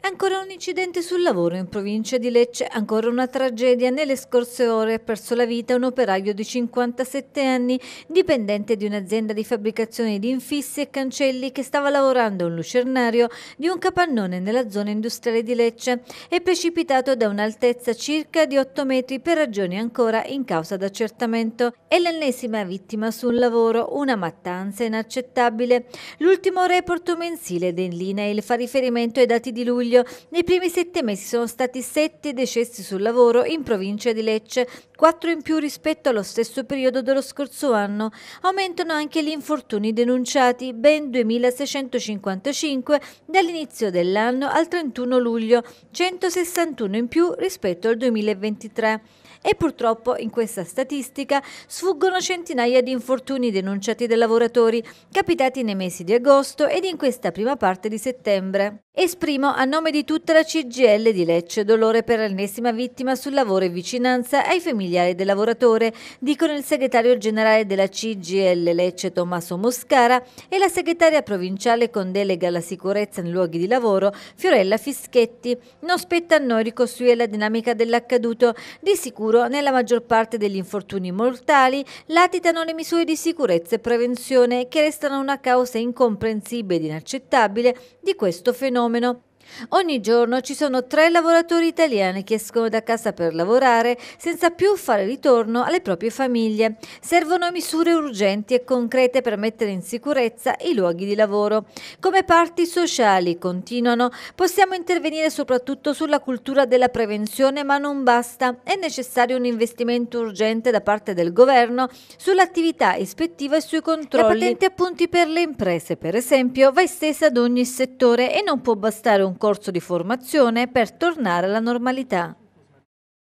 Ancora un incidente sul lavoro in provincia di Lecce, ancora una tragedia. Nelle scorse ore ha perso la vita un operaio di 57 anni, dipendente di un'azienda di fabbricazione di infissi e cancelli che stava lavorando a un lucernario di un capannone nella zona industriale di Lecce. È precipitato da un'altezza circa di 8 metri per ragioni ancora in causa d'accertamento. È l'ennesima vittima sul lavoro, una mattanza inaccettabile. L'ultimo report mensile dell'INAIL fa riferimento ai dati di luglio luglio. Nei primi sette mesi sono stati sette decessi sul lavoro in provincia di Lecce, quattro in più rispetto allo stesso periodo dello scorso anno. Aumentano anche gli infortuni denunciati, ben 2.655 dall'inizio dell'anno al 31 luglio, 161 in più rispetto al 2023. E purtroppo in questa statistica sfuggono centinaia di infortuni denunciati dai lavoratori, capitati nei mesi di agosto ed in questa prima parte di settembre. Esprimo a nome nome di tutta la CGL di Lecce, dolore per l'ennesima vittima sul lavoro e vicinanza ai familiari del lavoratore, dicono il segretario generale della CGL Lecce Tommaso Moscara e la segretaria provinciale con delega alla sicurezza nei luoghi di lavoro Fiorella Fischetti. Non spetta a noi ricostruire la dinamica dell'accaduto. Di sicuro, nella maggior parte degli infortuni mortali, latitano le misure di sicurezza e prevenzione che restano una causa incomprensibile ed inaccettabile di questo fenomeno. Ogni giorno ci sono tre lavoratori italiani che escono da casa per lavorare senza più fare ritorno alle proprie famiglie. Servono misure urgenti e concrete per mettere in sicurezza i luoghi di lavoro. Come parti sociali continuano, possiamo intervenire soprattutto sulla cultura della prevenzione, ma non basta. È necessario un investimento urgente da parte del governo sull'attività ispettiva e sui controlli. La patente appunti per le imprese, per esempio, va estesa ad ogni settore e non può bastare un corso di formazione per tornare alla normalità.